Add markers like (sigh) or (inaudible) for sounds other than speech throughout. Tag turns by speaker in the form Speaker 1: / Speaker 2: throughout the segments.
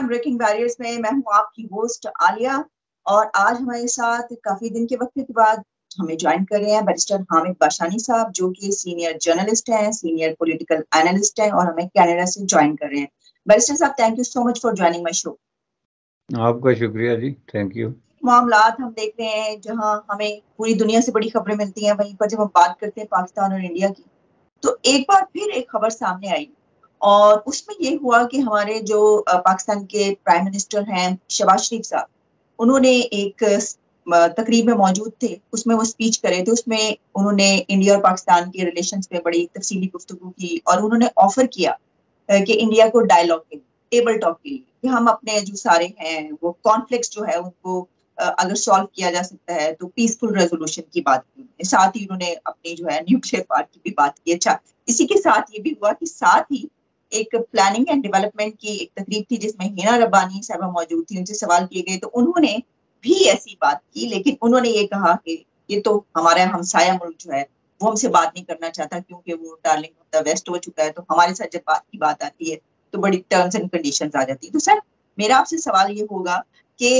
Speaker 1: Programme breaking barriers में मैं हूं आपकी होस्ट आलिया और आज हमारे साथ काफी दिन के वक्त के बाद हमें ज्वाइन कर रहे हैं बैरिस्टर हामिद बाशानी साहब जो कि सीनियर जर्नलिस्ट हैं सीनियर पॉलिटिकल एनालिस्ट हैं और हमें कनाडा से ज्वाइन कर रहे हैं बैरिस्टर साहब thank you so much for joining my show
Speaker 2: आपका शुक्रिया जी थैंक यू
Speaker 1: मामला हम देख रहे हैं जहाँ हमें पूरी दुनिया से बड़ी खबरें मिलती हैं वहीं पर जब हम बात करते हैं पाकिस्तान और इंडिया की तो एक बार फिर एक खबर सामने आई और उसमें ये हुआ कि हमारे जो पाकिस्तान के प्राइम मिनिस्टर हैं शबाज शरीफ साहब उन्होंने एक तकरीब में मौजूद थे उसमें वो स्पीच करे थे उसमें उन्होंने इंडिया और पाकिस्तान के रिलेशन पे बड़ी तफसीली गुफ्तु की और उन्होंने ऑफर किया कि इंडिया को डायलॉग के लिए टेबल टॉक के लिए कि हम अपने जो सारे हैं वो कॉन्फ्लिक्ट जो है उनको अगर सॉल्व किया जा सकता है तो पीसफुल रेजोल्यूशन की बात की साथ ही उन्होंने अपनी जो है न्यूक्लियर पार्ट की भी बात की अच्छा इसी के साथ ये भी हुआ कि साथ ही एक प्लानिंग एंड डेवलपमेंट की एक तकरीब थी जिसमें हिना रबानी साहब मौजूद थी उनसे सवाल किए गए तो उन्होंने भी ऐसी बात की लेकिन उन्होंने ये कहा कि ये तो हमारा हमसाया मुल्क जो है वो हमसे बात नहीं करना चाहता क्योंकि वो डार्लिंग ऑफ द वेस्ट हो चुका है तो हमारे साथ जब बात की बात आती है तो बड़ी टर्म्स एंड कंडीशन आ जाती है तो सर मेरा आपसे सवाल ये होगा कि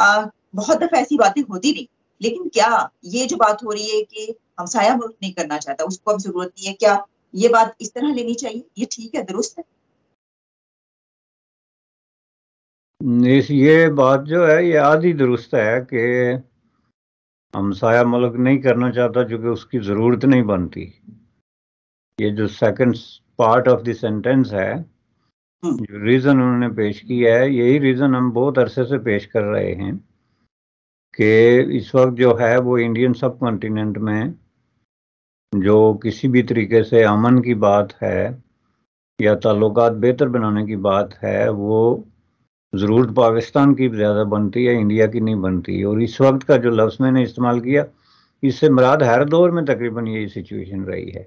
Speaker 1: बहुत दफा ऐसी बातें होती नहीं लेकिन क्या ये जो बात हो रही है कि हमसाया मुल्क नहीं करना चाहता उसको अब जरूरत नहीं है क्या ये बात इस तरह लेनी चाहिए ये ठीक है दुरुस्त है
Speaker 2: ये बात जो है ये आधी दुरुस्त है कि हमसाया मुल्क नहीं करना चाहता क्योंकि उसकी ज़रूरत नहीं बनती ये जो second part of the sentence है हम्म। जो रीज़न उन्होंने पेश किया है यही रीज़न हम बहुत अरसे से पेश कर रहे हैं कि इस वक्त जो है वो इंडियन सब कॉन्टिनेंट में जो किसी भी तरीके से अमन की बात है या ताल्लुक बेहतर बनाने की बात है वो ज़रूरत पाकिस्तान की ज़्यादा बनती है इंडिया की नहीं बनती और इस वक्त का जो लफ्ज़ मैंने इस्तेमाल किया इससे मराद हर दौर में तकरीबन यही सिचुएशन रही है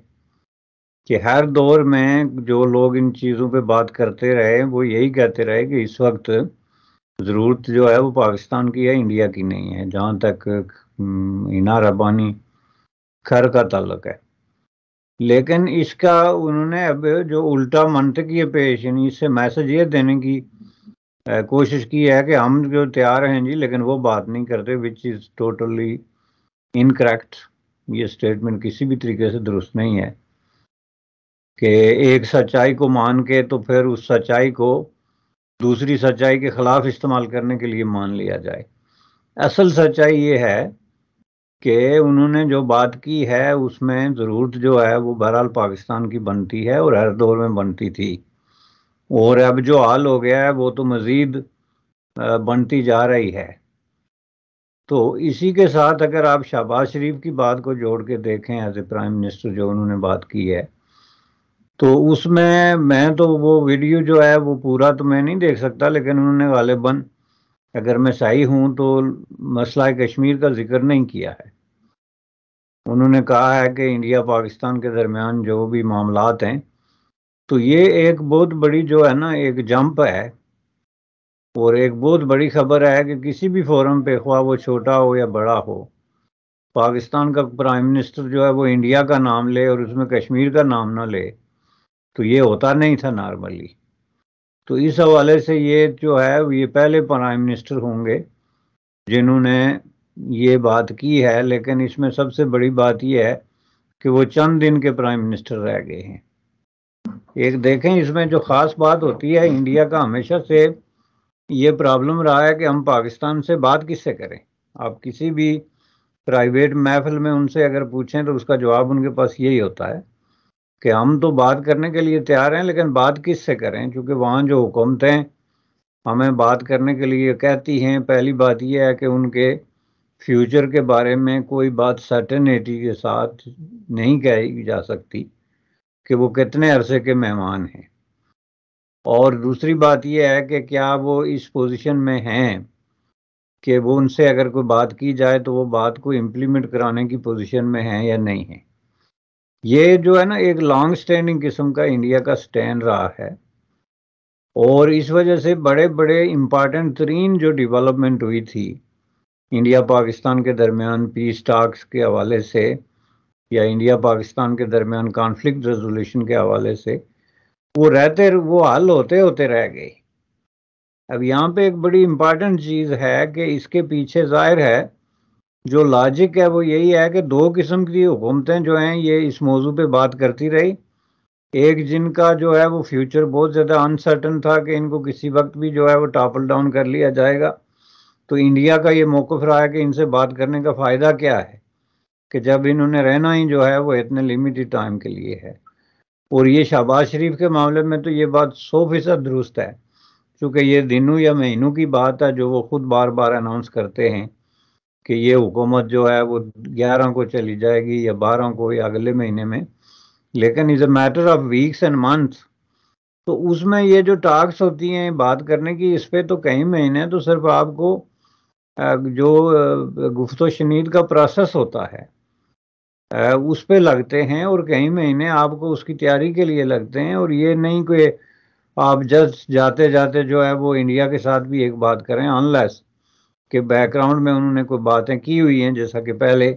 Speaker 2: कि हर दौर में जो लोग इन चीज़ों पे बात करते रहे वो यही कहते रहे कि इस वक्त ज़रूरत जो है वो पाकिस्तान की है इंडिया की नहीं है जहाँ तक हम्म, इना रबानी खैर का ताल्लुक है लेकिन इसका उन्होंने अब जो उल्टा मंत्र की पेश यानी इससे मैसेज ये देने की कोशिश की है कि हम जो तैयार हैं जी लेकिन वो बात नहीं करते विच इज़ टोटली इनकरेक्ट ये स्टेटमेंट किसी भी तरीके से दुरुस्त नहीं है कि एक सच्चाई को मान के तो फिर उस सच्चाई को दूसरी सच्चाई के खिलाफ इस्तेमाल करने के लिए मान लिया जाए असल सच्चाई ये है कि उन्होंने जो बात की है उसमें ज़रूरत जो है वो बहरहाल पाकिस्तान की बनती है और हर दौर में बनती थी और अब जो हाल हो गया है वो तो मज़ीद बनती जा रही है तो इसी के साथ अगर आप शहबाज शरीफ की बात को जोड़ के देखें एज ए प्राइम मिनिस्टर जो उन्होंने बात की है तो उसमें मैं तो वो वीडियो जो है वो पूरा तो मैं नहीं देख सकता लेकिन उन्होंने गालिबा अगर मैं सही हूं तो मसला कश्मीर का जिक्र नहीं किया है उन्होंने कहा है कि इंडिया पाकिस्तान के दरमियान जो भी मामला हैं तो ये एक बहुत बड़ी जो है ना एक जंप है और एक बहुत बड़ी खबर है कि किसी भी फोरम पे ख्वा वो छोटा हो या बड़ा हो पाकिस्तान का प्राइम मिनिस्टर जो है वो इंडिया का नाम ले और उसमें कश्मीर का नाम ना ले तो ये होता नहीं था नॉर्मली तो इस हवाले से ये जो है ये पहले प्राइम मिनिस्टर होंगे जिन्होंने ये बात की है लेकिन इसमें सबसे बड़ी बात यह है कि वो चंद दिन के प्राइम मिनिस्टर रह गए हैं एक देखें इसमें जो ख़ास बात होती है इंडिया का हमेशा से ये प्रॉब्लम रहा है कि हम पाकिस्तान से बात किससे करें आप किसी भी प्राइवेट महफिल में उनसे अगर पूछें तो उसका जवाब उनके पास यही होता है कि हम तो बात करने के लिए तैयार हैं लेकिन बात किससे करें क्योंकि वहाँ जो हुकूमतें हमें बात करने के लिए कहती हैं पहली बात यह है कि उनके फ्यूचर के बारे में कोई बात सर्टेनिटी के साथ नहीं कही जा सकती कि वो कितने अरसे के मेहमान हैं और दूसरी बात यह है कि क्या वो इस पोजीशन में हैं कि वो उनसे अगर कोई बात की जाए तो वो बात को इम्प्लीमेंट कराने की पोजीशन में हैं या नहीं है ये जो है ना एक लॉन्ग स्टैंडिंग किस्म का इंडिया का स्टैंड रहा है और इस वजह से बड़े बड़े इम्पॉर्टेंट तरीन जो डेवलपमेंट हुई थी इंडिया पाकिस्तान के दरमियान पीस टाक्स के हवाले से या इंडिया पाकिस्तान के दरमियान कॉन्फ्लिक्ट रेजोल्यूशन के हवाले से वो रहते वो हल होते होते रह गए अब यहाँ पे एक बड़ी इम्पॉर्टेंट चीज़ है कि इसके पीछे जाहिर है जो लॉजिक है वो यही है कि दो किस्म की हुकूमतें जो हैं ये इस मौजू पे बात करती रही एक जिनका जो है वो फ्यूचर बहुत ज़्यादा अनसर्टन था कि इनको किसी वक्त भी जो है वो टापल डाउन कर लिया जाएगा तो इंडिया का ये मौक़ रहा है कि इनसे बात करने का फ़ायदा क्या है कि जब इन्होंने रहना ही जो है वो इतने लिमिटेड टाइम के लिए है और ये शहबाज शरीफ के मामले में तो ये बात सौ फीसद दुरुस्त है क्योंकि ये दिनों या महीनों की बात है जो वो खुद बार बार अनाउंस करते हैं कि ये हुकूमत जो है वो ग्यारह को चली जाएगी या बारह को या अगले महीने में लेकिन is a matter of weeks and month तो उसमें ये जो टास्क होती हैं बात करने की इस पर तो कई महीने तो सिर्फ आपको जो गुफ्त शनीद का प्रोसेस होता है उस पर लगते हैं और कई महीने आपको उसकी तैयारी के लिए लगते हैं और ये नहीं कि आप जस्ट जाते जाते जो है वो इंडिया के साथ भी एक बात करें अनलेस के बैकग्राउंड में उन्होंने कोई बातें की हुई हैं जैसा कि पहले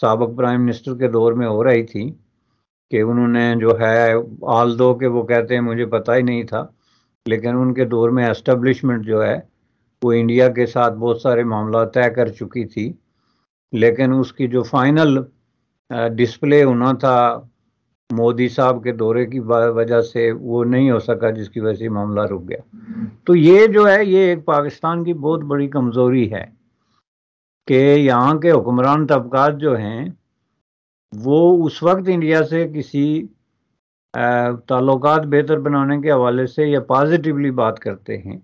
Speaker 2: सबक प्राइम मिनिस्टर के दौर में हो रही थी कि उन्होंने जो है आल दो के वो कहते हैं मुझे पता ही नहीं था लेकिन उनके दौर में एस्टेब्लिशमेंट जो है वो इंडिया के साथ बहुत सारे मामला तय कर चुकी थी लेकिन उसकी जो फाइनल डिस्प्ले होना था मोदी साहब के दौरे की वजह से वो नहीं हो सका जिसकी वजह से मामला रुक गया तो ये जो है ये एक पाकिस्तान की बहुत बड़ी कमज़ोरी है कि यहाँ के हुक्मरान तबकात जो हैं वो उस वक्त इंडिया से किसी ताल्लुक बेहतर बनाने के हवाले से या पॉजिटिवली बात करते हैं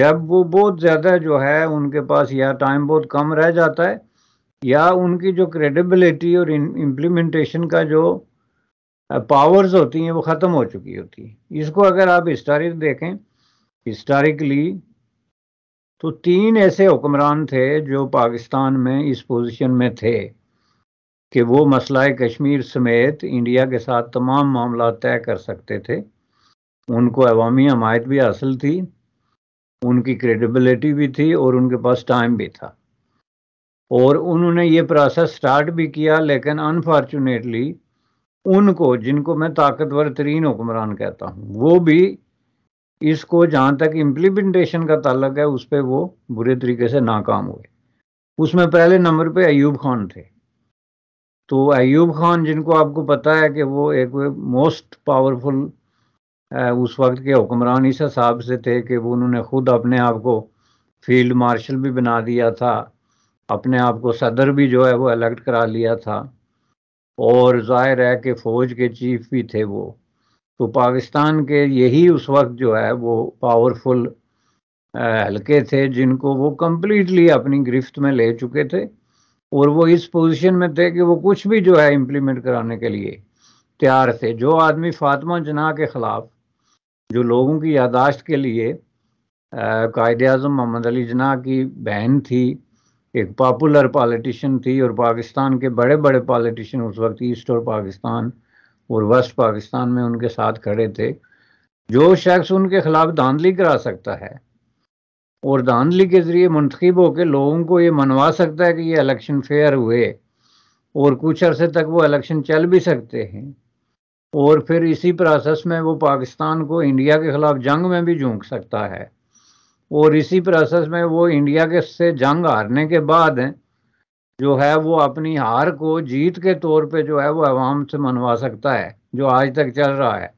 Speaker 2: जब वो बहुत ज़्यादा जो है उनके पास या टाइम बहुत कम रह जाता है या उनकी जो क्रेडिबिलिटी और इम्प्लीमेंटेशन का जो पावर्स होती हैं वो ख़त्म हो चुकी होती है इसको अगर आप हिस्टारिक देखें हिस्टारिकली तो तीन ऐसे हुक्मरान थे जो पाकिस्तान में इस पोजीशन में थे कि वो मसला कश्मीर समेत इंडिया के साथ तमाम मामला तय कर सकते थे उनको अवामी हमायत भी हासिल थी उनकी क्रेडिबिलिटी भी थी और उनके पास टाइम भी था और उन्होंने ये प्रोसेस स्टार्ट भी किया लेकिन अनफॉर्चुनेटली उनको जिनको मैं ताकतवर तरीन हुक्मरान कहता हूँ वो भी इसको जहाँ तक इम्प्लीमेंटेशन का तलक है उस पर वो बुरे तरीके से नाकाम हुए उसमें पहले नंबर पे अयूब खान थे तो अयूब खान जिनको आपको पता है कि वो एक मोस्ट पावरफुल उस वक्त के हुक्मरान इस हिसाब से थे कि वो उन्होंने खुद अपने आप को फील्ड मार्शल भी बना दिया था अपने आप को सदर भी जो है वो इलेक्ट करा लिया था और ज़ाहिर है कि फ़ौज के चीफ भी थे वो तो पाकिस्तान के यही उस वक्त जो है वो पावरफुल हल्के थे जिनको वो कम्प्लीटली अपनी गिरफ्त में ले चुके थे और वो इस पोजीशन में थे कि वो कुछ भी जो है इम्प्लीमेंट कराने के लिए तैयार थे जो आदमी फातिमा जना के ख़िलाफ़ जो लोगों की यादाश्त के लिए कायद अजम मोहम्मद अली जना की बहन थी एक पॉपुलर पॉलिटिशियन थी और पाकिस्तान के बड़े बड़े पॉलिटिशियन उस वक्त ईस्ट और पाकिस्तान और वेस्ट पाकिस्तान में उनके साथ खड़े थे जो शख्स उनके खिलाफ धांधली करा सकता है और धांधली के ज़रिए मंतखब होकर लोगों को ये मनवा सकता है कि ये इलेक्शन फेयर हुए और कुछ अरसे तक वो इलेक्शन चल भी सकते हैं और फिर इसी प्रोसेस में वो पाकिस्तान को इंडिया के ख़िलाफ़ जंग में भी झोंक सकता है और इसी प्रोसेस में वो इंडिया के से जंग हारने के बाद है, जो है वो अपनी हार को जीत के तौर पे जो है वो अवाम से मनवा सकता है जो आज तक चल रहा है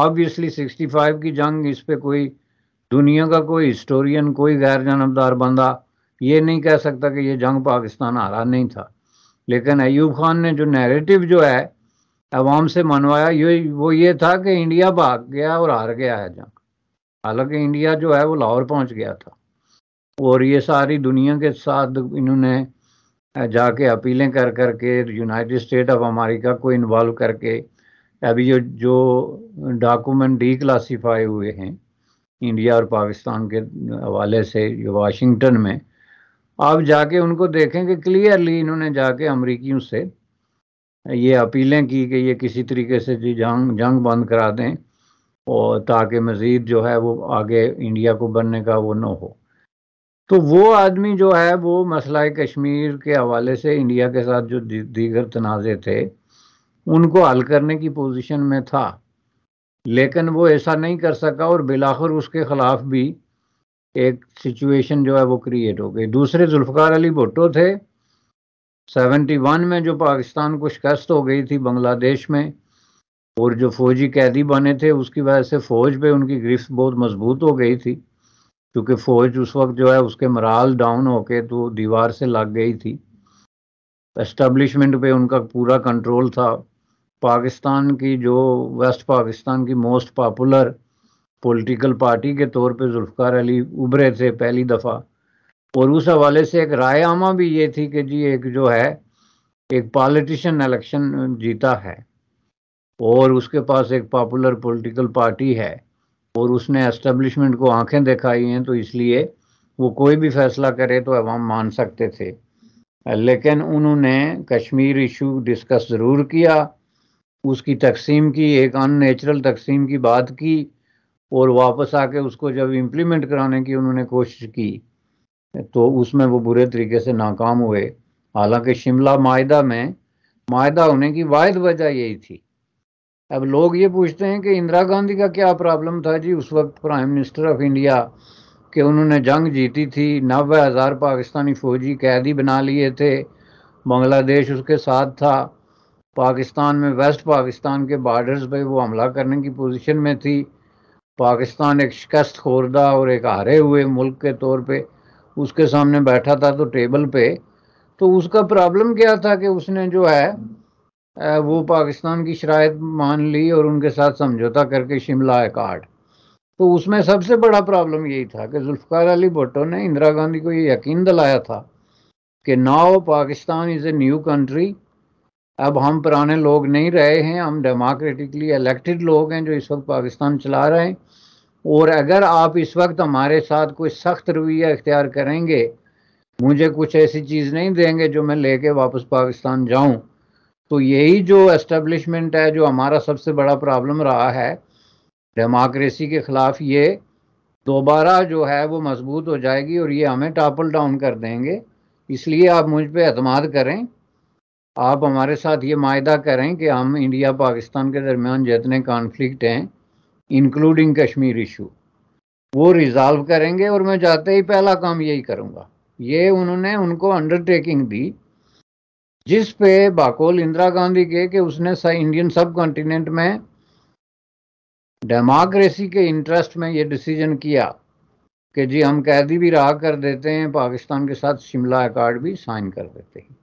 Speaker 2: ऑब्वियसली 65 की जंग इस पे कोई दुनिया का कोई हिस्टोरियन कोई गैर जानबदार बंदा ये नहीं कह सकता कि ये जंग पाकिस्तान हारा नहीं था लेकिन अयूब खान ने जो नैरेटिव जो है अवाम से मनवाया ये वो ये था कि इंडिया भाग गया और हार गया है जंग हालांकि इंडिया जो है वो लाहौर पहुंच गया था और ये सारी दुनिया के साथ इन्होंने जाके अपीलें कर करके यूनाइटेड स्टेट ऑफ अमेरिका को इन्वॉल्व करके अभी जो जो डॉक्यूमेंट डी क्लासीफाई हुए हैं इंडिया और पाकिस्तान के हवाले से जो वाशिंगटन में आप जाके उनको देखें कि क्लियरली इन्होंने जाके अमरीकियों से ये अपीलें की कि ये किसी तरीके से जी जंग जंग बंद करा दें और ताकि मज़ीद जो है वो आगे इंडिया को बनने का वो न हो तो वो आदमी जो है वो मसला कश्मीर के हवाले से इंडिया के साथ जो दीगर तनाज़े थे उनको हल करने की पोजीशन में था लेकिन वो ऐसा नहीं कर सका और बिलाखर उसके ख़िलाफ़ भी एक सिचुएशन जो है वो क्रिएट हो गई दूसरे जुल्फ़ार अली भुट्टो थे 71 में जो पाकिस्तान को शिकस्त हो गई थी बांग्लादेश में और जो फौजी कैदी बने थे उसकी वजह से फौज पे उनकी गिरफ्त बहुत मजबूत हो गई थी क्योंकि फौज उस वक्त जो है उसके मराल डाउन होके तो दीवार से लग गई थी एस्टेब्लिशमेंट पे उनका पूरा कंट्रोल था पाकिस्तान की जो वेस्ट पाकिस्तान की मोस्ट पॉपुलर पॉलिटिकल पार्टी के तौर पे जुल्फ़ार अली उभरे थे पहली दफ़ा और उस हवाले से एक राय आमा भी ये थी कि जी एक जो है एक पॉलिटिशन इलेक्शन जीता है और उसके पास एक पॉपुलर पॉलिटिकल पार्टी है और उसने एस्टेब्लिशमेंट को आंखें दिखाई हैं तो इसलिए वो कोई भी फैसला करे तो अवाम मान सकते थे लेकिन उन्होंने कश्मीर इशू डिस्कस ज़रूर किया उसकी तकसीम की एक अननेचुरल तकसीम की बात की और वापस आके उसको जब इम्प्लीमेंट कराने की उन्होंने कोशिश की तो उसमें वो बुरे तरीके से नाकाम हुए हालांकि शिमला माहा में माहा होने की वायद वजह यही थी अब लोग ये पूछते हैं कि इंदिरा गांधी का क्या प्रॉब्लम था जी उस वक्त प्राइम मिनिस्टर ऑफ इंडिया कि उन्होंने जंग जीती थी नब्बे हज़ार पाकिस्तानी फ़ौजी कैदी बना लिए थे बांग्लादेश उसके साथ था पाकिस्तान में वेस्ट पाकिस्तान के बॉर्डर्स पे वो हमला करने की पोजीशन में थी पाकिस्तान एक शिकस्त खोरदा और एक हारे हुए मुल्क के तौर पे उसके सामने बैठा था तो टेबल पे तो उसका प्रॉब्लम क्या था कि उसने जो है वो पाकिस्तान की शरात मान ली और उनके साथ समझौता करके शिमला एकाट तो उसमें सबसे बड़ा प्रॉब्लम यही था कि जुल्फकार अली भुट्टो ने इंदिरा गांधी को ये यकीन दिलाया था कि now Pakistan is a new country अब हम पुराने लोग नहीं रहे हैं हम डेमोक्रेटिकली इलेक्टेड लोग हैं जो इस वक्त पाकिस्तान चला रहे हैं और अगर आप इस वक्त हमारे साथ कोई सख्त रवैया इख्तियार करेंगे मुझे कुछ ऐसी चीज़ नहीं देंगे जो मैं लेके वापस पाकिस्तान जाऊँ तो यही जो एस्टेब्लिशमेंट है जो हमारा सबसे बड़ा प्रॉब्लम रहा है डेमोक्रेसी के ख़िलाफ़ ये दोबारा जो है वो मजबूत हो जाएगी और ये हमें टापल डाउन कर देंगे इसलिए आप मुझ पर अतमाद करें आप हमारे साथ ये माह करें कि हम इंडिया पाकिस्तान के दरमियान जितने कॉन्फ्लिक्ट हैं इंक्लूडिंग कश्मीर इशू वो रिजॉल्व करेंगे और मैं जाते ही पहला काम यही करूँगा ये उन्होंने उनको अंडरटेकिंग दी जिस पे बाकोल इंदिरा गांधी के कि उसने इंडियन सब कॉन्टिनेंट में डेमोक्रेसी के इंटरेस्ट में ये डिसीजन किया कि जी हम कैदी भी रहा कर देते हैं पाकिस्तान के साथ शिमला अकार्ड भी साइन कर देते हैं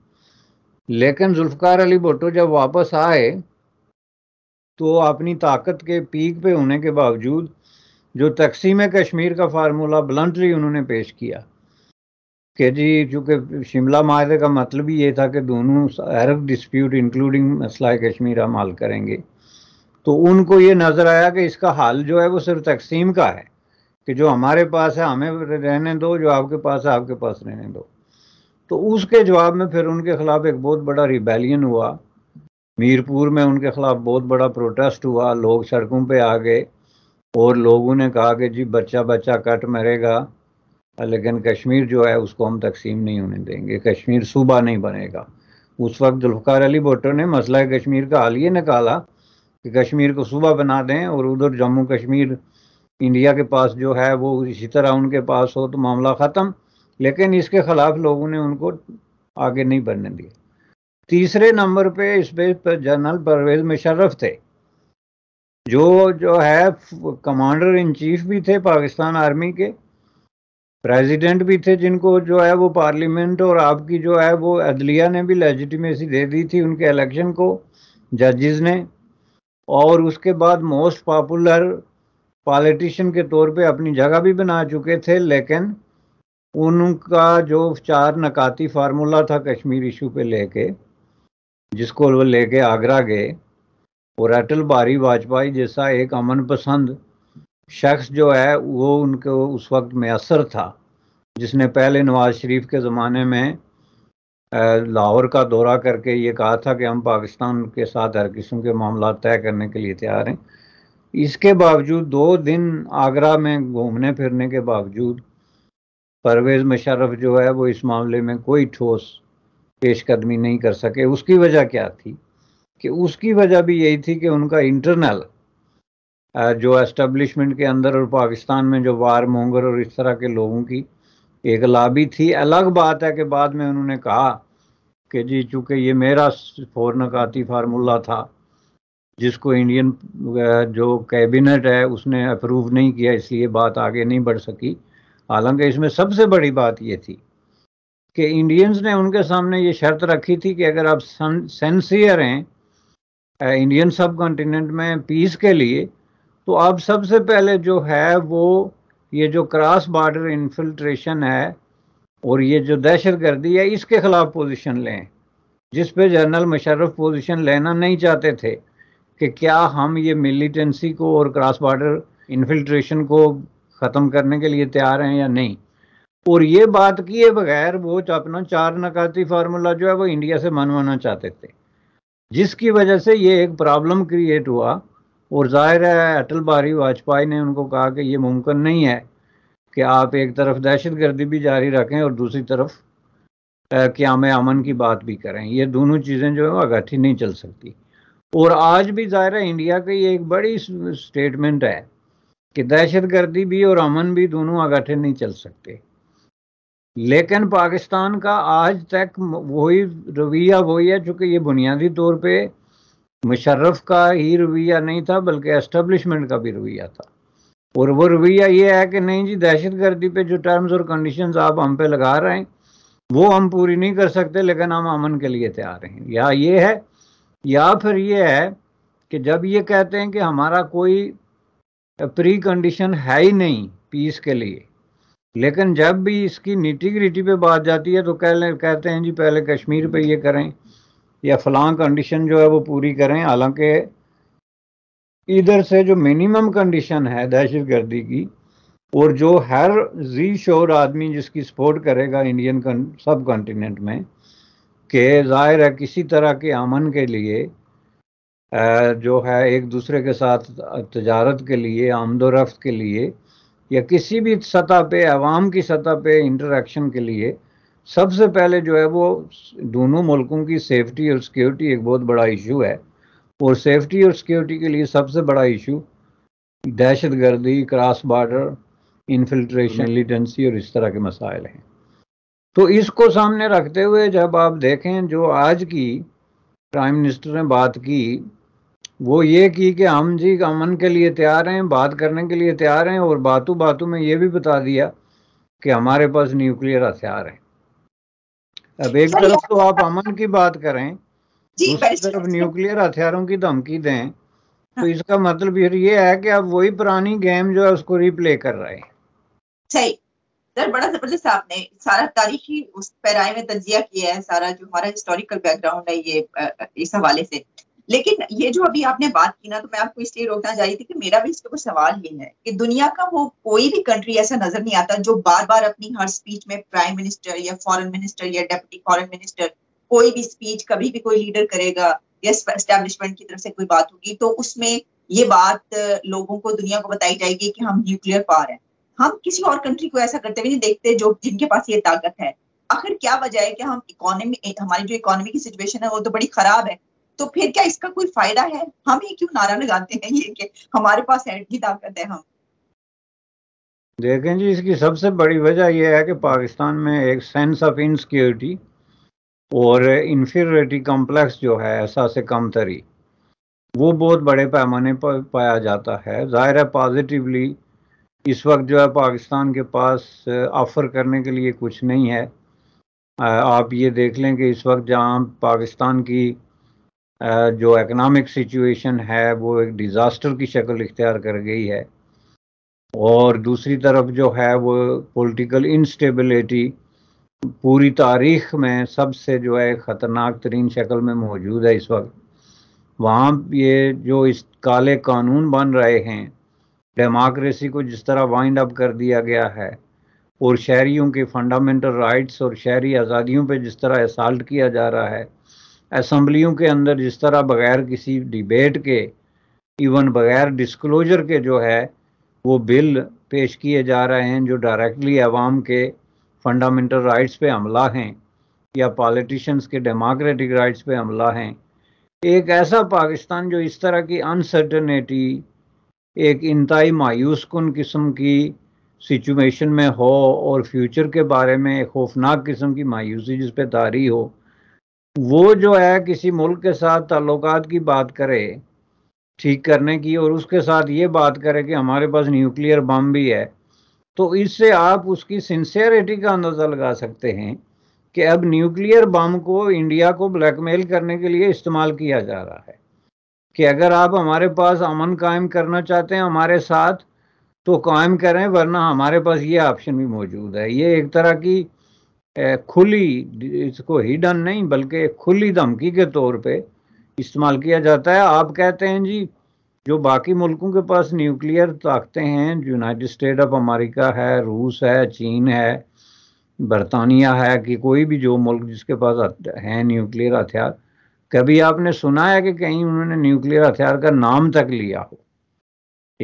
Speaker 2: लेकिन जुल्फकार अली भुट्टो जब वापस आए तो अपनी ताकत के पीक पे होने के बावजूद जो तकसीम कश्मीर का फार्मूला ब्लंटली उन्होंने पेश किया कि जी चूँकि शिमला माहे का मतलब ही ये था कि दोनों हर डिस्प्यूट इंक्लूडिंग मसला कश्मीर हम हल करेंगे तो उनको ये नज़र आया कि इसका हल जो है वो सिर्फ तकसीम का है कि जो हमारे पास है हमें रहने दो जो आपके पास है आपके पास रहने दो तो उसके जवाब में फिर उनके ख़िलाफ़ एक बहुत बड़ा रिबेलियन हुआ मीरपुर में उनके ख़िलाफ़ बहुत बड़ा प्रोटेस्ट हुआ लोग सड़कों पे आ गए और लोगों ने कहा कि जी बच्चा बच्चा कट मरेगा लेकिन कश्मीर जो है उसको हम तकसीम नहीं होने देंगे कश्मीर सूबा नहीं बनेगा उस वक्त जुल्फकार अली भुट्टो ने मसला कश्मीर का हाल ये निकाला कि कश्मीर को सूबा बना दें और उधर जम्मू कश्मीर इंडिया के पास जो है वो इसी तरह उनके पास हो तो मामला ख़त्म लेकिन इसके ख़िलाफ़ लोगों ने उनको आगे नहीं बढ़ने दिया तीसरे नंबर पे इस पर जनरल परवेज मुशर्रफ थे जो जो है कमांडर इन चीफ भी थे पाकिस्तान आर्मी के प्रेसिडेंट भी थे जिनको जो है वो पार्लियामेंट और आपकी जो है वो अदलिया ने भी लेजिटिमेसी दे दी थी उनके इलेक्शन को जजेस ने और उसके बाद मोस्ट पॉपुलर पॉलिटिशियन के तौर पे अपनी जगह भी बना चुके थे लेकिन उनका जो चार नकाती फार्मूला था कश्मीर इशू पे लेके जिसको वो लेके आगरा गए और अटल बारी वाजपेयी जैसा एक अमन पसंद शख्स जो है वो उनको उस वक्त मैसर था जिसने पहले नवाज शरीफ के ज़माने में लाहौर का दौरा करके ये कहा था कि हम पाकिस्तान के साथ हर किस्म के मामला तय करने के लिए तैयार हैं इसके बावजूद दो दिन आगरा में घूमने फिरने के बावजूद परवेज़ मशरफ जो है वो इस मामले में कोई ठोस पेशकदमी नहीं कर सके उसकी वजह क्या थी कि उसकी वजह भी यही थी कि उनका इंटरनल जो एस्टेब्लिशमेंट के अंदर और पाकिस्तान में जो वार मोंगर और इस तरह के लोगों की एक लाबी थी अलग बात है कि बाद में उन्होंने कहा कि जी चूंकि ये मेरा फौरन काती फार्मूला था जिसको इंडियन जो कैबिनेट है उसने अप्रूव नहीं किया इसलिए बात आगे नहीं बढ़ सकी हालांकि इसमें सबसे बड़ी बात ये थी कि इंडियंस ने उनके सामने ये शर्त रखी थी कि अगर आप सेंसियर हैं इंडियन सब कॉन्टिनेंट में पीस के लिए तो अब सबसे पहले जो है वो ये जो क्रॉस बॉर्डर इन्फिल्ट्रेशन है और ये जो दहशत गर्दी है इसके खिलाफ पोजीशन लें जिस पे जनरल मुशर्रफ पोजीशन लेना नहीं चाहते थे कि क्या हम ये मिलिटेंसी को और क्रॉस बॉर्डर इन्फिल्ट्रेशन को ख़त्म करने के लिए तैयार हैं या नहीं और ये बात किए बगैर वो अपना चार नकाती फार्मूला जो है वो इंडिया से मनवाना चाहते थे जिसकी वजह से ये एक प्रॉब्लम क्रिएट हुआ और जाहिर है अटल बिहारी वाजपेयी ने उनको कहा कि ये मुमकिन नहीं है कि आप एक तरफ दहशत गर्दी भी जारी रखें और दूसरी तरफ क्याम अमन की बात भी करें ये दोनों चीज़ें जो है वो इकट्ठी नहीं चल सकती और आज भी ज़ाहिर है इंडिया की एक बड़ी स्टेटमेंट है कि दहशत गर्दी भी और अमन भी दोनों अगठे नहीं चल सकते लेकिन पाकिस्तान का आज तक वही रवैया वही है चूँकि ये बुनियादी तौर पर मुशर्रफ का ही रवैया नहीं था बल्कि एस्टेब्लिशमेंट का भी रवैया था और वो रवैया ये है कि नहीं जी दहशत गर्दी पे जो टर्म्स और कंडीशंस आप हम पे लगा रहे हैं वो हम पूरी नहीं कर सकते लेकिन हम अमन के लिए तैयार हैं या ये है या फिर ये है कि जब ये कहते हैं कि हमारा कोई प्री कंडीशन है ही नहीं पीस के लिए लेकिन जब भी इसकी निटी ग्रिटी पे बात जाती है तो कह कहते हैं जी पहले कश्मीर पे ये करें या फलां कंडीशन जो है वो पूरी करें हालांकि इधर से जो मिनिमम कंडीशन है दहशत गर्दी की और जो हर जी शोर आदमी जिसकी सपोर्ट करेगा इंडियन सब कॉन्टीनेंट में कि जाहिर है किसी तरह के अमन के लिए जो है एक दूसरे के साथ तजारत के लिए आमदोरफ्त के लिए या किसी भी सतह पे आवाम की सतह पे इंटरेक्शन के लिए सबसे पहले जो है वो दोनों मुल्कों की सेफ्टी और सिक्योरिटी एक बहुत बड़ा इशू है और सेफ्टी और सिक्योरिटी के लिए सबसे बड़ा इशू दहशत गर्दी क्रॉस बार्डर इन्फिल्ट्रेशन लिटेंसी और इस तरह के मसाइल हैं तो इसको सामने रखते हुए जब आप देखें जो आज की प्राइम मिनिस्टर ने बात की वो ये की कि हम जी अमन के लिए तैयार हैं बात करने के लिए तैयार हैं और बातों बातों में ये भी बता दिया कि हमारे पास न्यूक्लियर हथियार हैं अब एक तरफ तो आप अमन की बात करें दूसरी तरफ न्यूक्लियर हथियारों की धमकी दें तो हाँ। इसका मतलब ये है कि आप वही पुरानी गेम जो है उसको रिप्ले कर रहे हैं
Speaker 1: सही सर बड़ा जबरदस्त आपने सारा तारीखी उस पैराए में तजिया किया है सारा जो हमारा हिस्टोरिकल बैकग्राउंड है ये इस हवाले से लेकिन ये जो अभी आपने बात की ना तो मैं आपको इसलिए रोकना चाहिए थी कि मेरा भी इसके ऊपर सवाल ये है कि दुनिया का वो कोई भी कंट्री ऐसा नजर नहीं आता जो बार बार अपनी हर स्पीच में प्राइम मिनिस्टर या फॉरेन मिनिस्टर या डेप्यूटी फॉरेन मिनिस्टर कोई भी स्पीच कभी भी कोई लीडर करेगा या की तरफ से कोई बात होगी तो उसमें ये बात लोगों को दुनिया को बताई जाएगी कि हम न्यूक्लियर पावर है हम किसी और कंट्री को ऐसा करते हुए नहीं देखते जो जिनके पास ये ताकत है आखिर क्या वजह है कि हम इकोनॉमी हमारी जो इकोनॉमी की सिचुएशन है वो तो बड़ी खराब है तो फिर क्या इसका कोई फायदा है हम ही क्यों नारा लगाते हैं ये कि हमारे पास एड की ताकत है हम
Speaker 2: देखें जी इसकी सबसे बड़ी वजह यह है कि पाकिस्तान में एक सेंस ऑफ इनसिक्योरिटी और इंफीरियरिटी कॉम्प्लेक्स जो है ऐसा से कम तरी वो बहुत बड़े पैमाने पर पाया जाता है ज़ाहिर है पॉजिटिवली इस वक्त जो है पाकिस्तान के पास ऑफ़र करने के लिए कुछ नहीं है आप ये देख लें कि इस वक्त जहाँ पाकिस्तान की जो इकोनॉमिक सिचुएशन है वो एक डिज़ास्टर की शक्ल इख्तियार कर गई है और दूसरी तरफ जो है वो पॉलिटिकल इंस्टेबिलिटी पूरी तारीख में सबसे जो है ख़तरनाक तरीन शक्ल में मौजूद है इस वक्त वहाँ ये जो इस काले कानून बन रहे हैं डेमोक्रेसी को जिस तरह वाइंड अप कर दिया गया है और शहरीों के फंडामेंटल राइट्स और शहरी आज़ादियों पे जिस तरह असाल्ट किया जा रहा है असम्बलियों के अंदर जिस तरह बगैर किसी डिबेट के इवन बगैर डिस्क्लोजर के जो है वो बिल पेश किए जा रहे हैं जो डायरेक्टली आवाम के फंडामेंटल राइट्स पे हमला हैं या पॉलिटिशियंस के डेमोक्रेटिक राइट्स पे हमला हैं एक ऐसा पाकिस्तान जो इस तरह की अनसर्टनिटी एक इंतई मायूस कन किस्म की सिचुएशन में हो और फ्यूचर के बारे में खौफनाक किस्म की मायूसी जिस पे तारी हो वो जो है किसी मुल्क के साथ ताल्लुक की बात करे ठीक करने की और उसके साथ ये बात करे कि हमारे पास न्यूक्लियर बम भी है तो इससे आप उसकी सिंसियरिटी का अंदाज़ा लगा सकते हैं कि अब न्यूक्लियर बम को इंडिया को ब्लैकमेल करने के लिए इस्तेमाल किया जा रहा है कि अगर आप हमारे पास अमन कायम करना चाहते हैं हमारे साथ तो कायम करें वरना हमारे पास ये ऑप्शन भी मौजूद है ये एक तरह की खुली इसको हिडन नहीं बल्कि खुली धमकी के तौर पे इस्तेमाल किया जाता है आप कहते हैं जी जो बाकी मुल्कों के पास न्यूक्लियर ताकतें हैं यूनाइटेड स्टेट ऑफ अमेरिका है रूस है चीन है बरतानिया है कि कोई भी जो मुल्क जिसके पास है न्यूक्लियर हथियार कभी आपने सुना है कि कहीं उन्होंने न्यूक्लियर हथियार का नाम तक लिया हो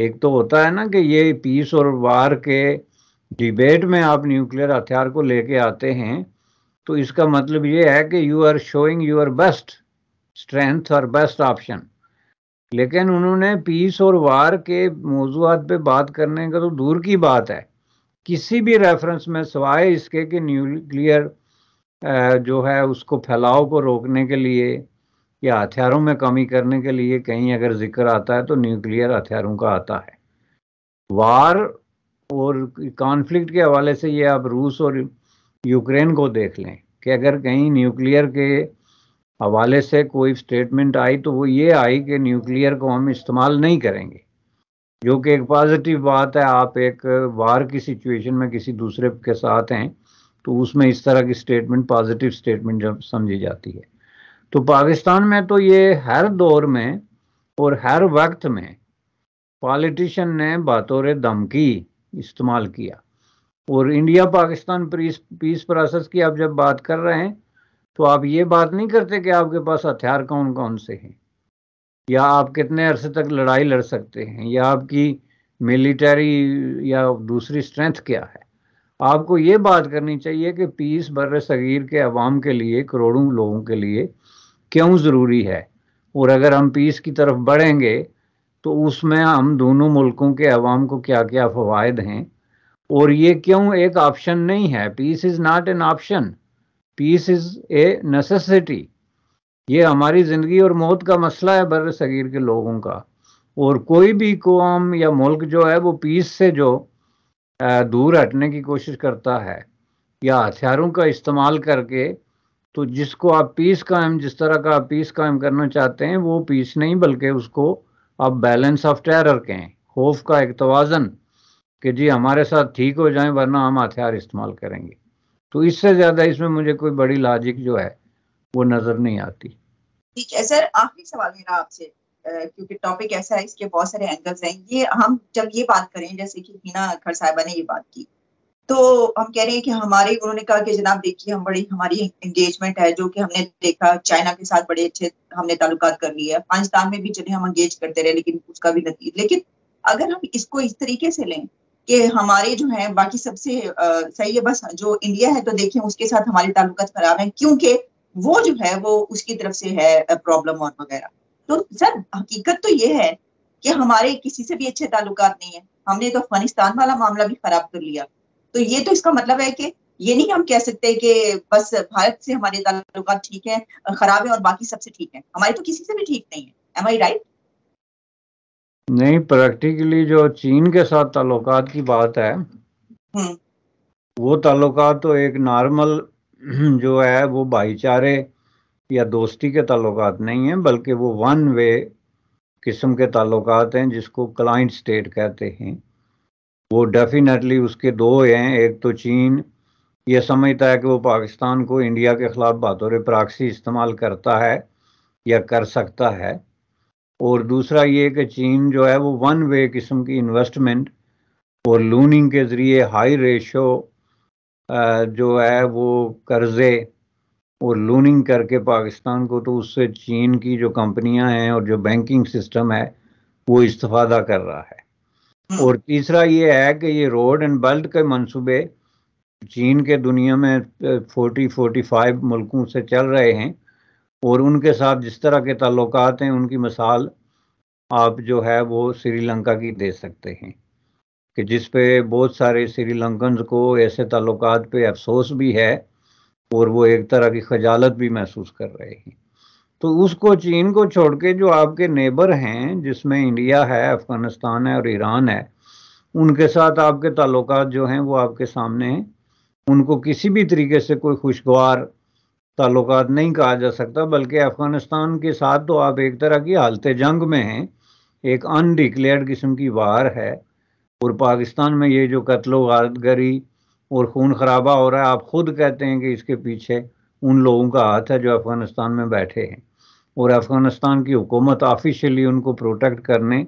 Speaker 2: एक तो होता है ना कि ये पीस और वार के डिबेट में आप न्यूक्लियर हथियार को लेके आते हैं तो इसका मतलब ये है कि you are showing your best strength और बेस्ट ऑप्शन लेकिन उन्होंने पीस और वार के मौजूद पे बात करने का तो दूर की बात है किसी भी रेफरेंस में सवाए इसके कि न्यूक्लियर जो है उसको फैलाव को रोकने के लिए या हथियारों में कमी करने के लिए कहीं अगर जिक्र आता है तो न्यूक्लियर हथियारों का आता है वार और कॉन्फ्लिक्ट के हवाले से ये आप रूस और यूक्रेन को देख लें कि अगर कहीं न्यूक्लियर के हवाले से कोई स्टेटमेंट आई तो वो ये आई कि न्यूक्लियर को हम इस्तेमाल नहीं करेंगे जो कि एक पॉजिटिव बात है आप एक वार की सिचुएशन में किसी दूसरे के साथ हैं तो उसमें इस तरह की स्टेटमेंट पॉजिटिव स्टेटमेंट जब समझी जाती है तो पाकिस्तान में तो ये हर दौर में और हर वक्त में पॉलिटिशन ने बतौर धमकी इस्तेमाल किया और India Pakistan peace peace process की आप जब बात कर रहे हैं तो आप ये बात नहीं करते कि आपके पास हथियार कौन कौन से हैं या आप कितने अरसे तक लड़ाई लड़ सकते हैं या आपकी मिलिटरी या दूसरी स्ट्रेंथ क्या है आपको ये बात करनी चाहिए कि पीस बर सगीर के अवाम के लिए करोड़ों लोगों के लिए क्यों ज़रूरी है और अगर हम पीस की तरफ बढ़ेंगे तो उसमें हम दोनों मुल्कों के अवाम को क्या क्या फवायद हैं और ये क्यों एक ऑप्शन नहीं है peace is not an option peace is a necessity ये हमारी ज़िंदगी और मौत का मसला है बर सगीर के लोगों का और कोई भी कौम या मुल्क जो है वो पीस से जो दूर हटने की कोशिश करता है या हथियारों का इस्तेमाल करके तो जिसको आप पीस कायम जिस तरह का आप पीस कायम करना चाहते हैं वो पीस नहीं बल्कि उसको अब बैलेंस ऑफ टेरर कहें खौफ का एक तोज़न कि जी हमारे साथ ठीक हो जाए वरना हम हथियार इस्तेमाल करेंगे तो इससे ज़्यादा इसमें मुझे कोई बड़ी लॉजिक जो है वो नज़र नहीं आती ठीक
Speaker 1: है सर आखिरी सवाल मेरा आपसे क्योंकि टॉपिक ऐसा है इसके बहुत सारे एंगल्स हैं ये हम जब ये बात करें जैसे कि हिना खर साहबा ने ये बात की तो हम कह रहे हैं कि हमारे उन्होंने कहा कि जनाब देखिए हम बड़ी हमारी एंगेजमेंट है जो कि हमने देखा चाइना के साथ बड़े अच्छे हमने ताल्लुकात कर लिए अफगानिस्तान में भी चले हम एंगेज करते रहे लेकिन उसका भी नतीजा लेकिन अगर हम इसको इस तरीके से लें कि हमारे जो है बाकी सबसे आ, सही है बस जो इंडिया है तो देखें उसके साथ हमारे ताल्लुक खराब हैं क्योंकि वो जो है वो उसकी तरफ से है प्रॉब्लम और वगैरह तो सर हकीकत तो ये है कि हमारे किसी से भी अच्छे ताल्लुक नहीं है हमने तो अफगानिस्तान वाला मामला भी खराब कर लिया तो ये तो इसका मतलब है कि ये नहीं हम कह सकते कि बस भारत से हमारे ताल्लुक ठीक है खराब है और बाकी सबसे ठीक है हमारे तो किसी से भी ठीक नहीं है एम आई राइट
Speaker 2: नहीं प्रैक्टिकली जो चीन के साथ ताल्लुक की बात है
Speaker 1: हम्म।
Speaker 2: वो ताल्लुक तो एक नॉर्मल (clears throat) जो है वो भाईचारे या दोस्ती के ताल्लुक नहीं है बल्कि वो वन वे किस्म के ताल्लुक हैं जिसको क्लाइंट स्टेट कहते हैं वो डेफिनेटली उसके दो हैं एक तो चीन ये समझता है कि वो पाकिस्तान को इंडिया के ख़िलाफ़ बतौर प्राक्सी इस्तेमाल करता है या कर सकता है और दूसरा ये कि चीन जो है वो वन वे किस्म की इन्वेस्टमेंट और लूनिंग के ज़रिए हाई रेशो जो है वो कर्ज़े और लूनिंग करके पाकिस्तान को तो उससे चीन की जो कंपनियां हैं और जो बैंकिंग सिस्टम है वो इस्तफादा कर रहा है और तीसरा ये है कि ये रोड एंड बल्ट के मंसूबे चीन के दुनिया में 40 45 मुल्कों से चल रहे हैं और उनके साथ जिस तरह के ताल्लुक हैं उनकी मिसाल आप जो है वो श्रीलंका की दे सकते हैं कि जिस पे बहुत सारे श्रीलंकन को ऐसे ताल्लुक पे अफसोस भी है और वो एक तरह की खजालत भी महसूस कर रहे हैं तो उसको चीन को छोड़ के जो आपके नेबर हैं जिसमें इंडिया है अफगानिस्तान है और ईरान है उनके साथ आपके ताल्लुक जो हैं वो आपके सामने हैं उनको किसी भी तरीके से कोई खुशगवार ताल्लुक नहीं कहा जा सकता बल्कि अफगानिस्तान के साथ तो आप एक तरह की हालत जंग में हैं एक अनडिक्लेयर किस्म की वार है और पाकिस्तान में ये जो कत्लो वारदगरी और खून खराबा हो रहा है आप खुद कहते हैं कि इसके पीछे उन लोगों का हाथ है जो अफ़गानिस्तान में बैठे हैं और अफ़गानिस्तान की हुकूमत ऑफिशियली उनको प्रोटेक्ट करने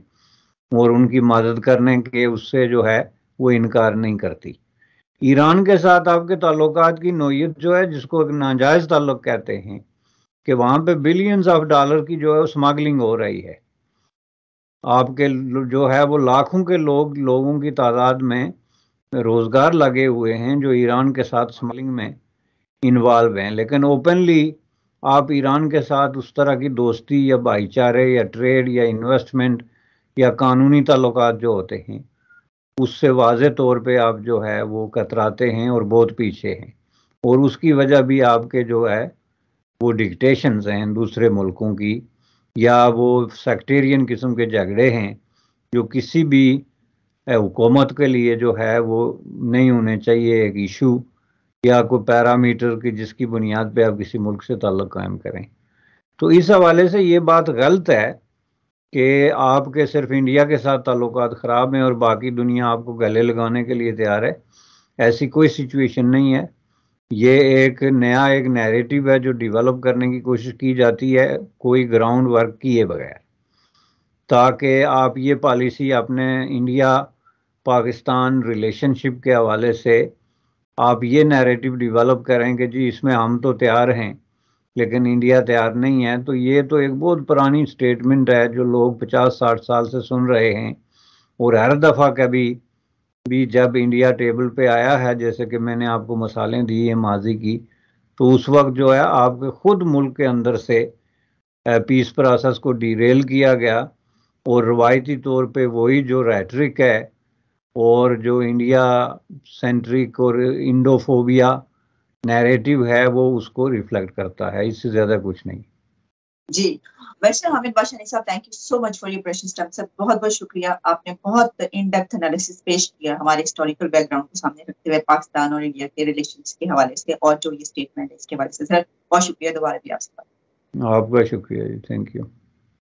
Speaker 2: और उनकी मदद करने के उससे जो है वो इनकार नहीं करती ईरान के साथ आपके ताल्लुक की नोयत जो है जिसको एक नाजायज़ ताल्लुक कहते हैं कि वहां पे बिलियंस ऑफ डॉलर की जो है स्मगलिंग हो रही है आपके जो है वो लाखों के लोग लोगों की तादाद में रोज़गार लगे हुए हैं जो ईरान के साथ स्मगलिंग में इन्वॉल्व हैं लेकिन ओपनली आप ईरान के साथ उस तरह की दोस्ती या भाईचारे या ट्रेड या इन्वेस्टमेंट या कानूनी ताल्लुक जो होते हैं उससे वाज तौर पे आप जो है वो कतराते हैं और बहुत पीछे हैं और उसकी वजह भी आपके जो है वो डिक्टेशंस हैं दूसरे मुल्कों की या वो सेक्टेरियन किस्म के झगड़े हैं जो किसी भी हुकूमत के लिए जो है वो नहीं होने चाहिए एक इशू या कोई पैरामीटर की जिसकी बुनियाद पे आप किसी मुल्क से ताल्लुक़ कायम करें तो इस हवाले से ये बात गलत है कि आपके सिर्फ इंडिया के साथ ताल्लुक ख़राब हैं और बाकी दुनिया आपको गले लगाने के लिए तैयार है ऐसी कोई सिचुएशन नहीं है ये एक नया एक नैरेटिव है जो डेवलप करने की कोशिश की जाती है कोई ग्राउंड वर्क किए बगैर ताकि आप ये पॉलिसी अपने इंडिया पाकिस्तान रिलेशनशिप के हवाले से आप ये नैरेटिव डिवेलप करें कि जी इसमें हम तो तैयार हैं लेकिन इंडिया तैयार नहीं है तो ये तो एक बहुत पुरानी स्टेटमेंट है जो लोग पचास साठ साल से सुन रहे हैं और हर दफ़ा कभी भी जब इंडिया टेबल पे आया है जैसे कि मैंने आपको मसालें दी है माजी की तो उस वक्त जो है आपके खुद मुल्क के अंदर से पीस प्रोसेस को डीरेल किया गया और रवायती तौर पे वही जो रेटरिक है और जो इंडिया सेंट्रिक और इंडोफोबिया नैरेटिव है वो उसको रिफ्लेक्ट करता है इससे ज्यादा कुछ नहीं
Speaker 1: जी वैसे हामिद बाशानी साहब thank you so much for your precious time sir बहुत बहुत शुक्रिया आपने बहुत इन डेप्थ एनालिसिस पेश किया हमारे हिस्टोरिकल बैकग्राउंड को सामने रखते हुए पाकिस्तान और इंडिया के रिलेशन के हवाले से और जो ये स्टेटमेंट है इसके हवाले से सर बहुत शुक्रिया दोबारा भी
Speaker 2: आपका आपका शुक्रिया जी थैंक यू